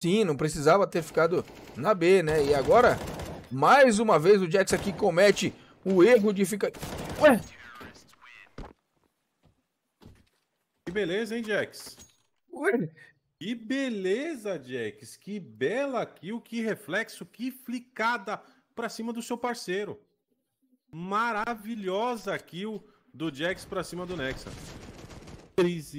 Sim, não precisava ter ficado na B, né? E agora, mais uma vez, o Jax aqui comete o erro de ficar... Ué? Que beleza, hein, Jax? Ué? Que beleza, Jax. Que bela kill, que reflexo, que flicada para cima do seu parceiro. Maravilhosa kill do Jax para cima do Nexa. Crise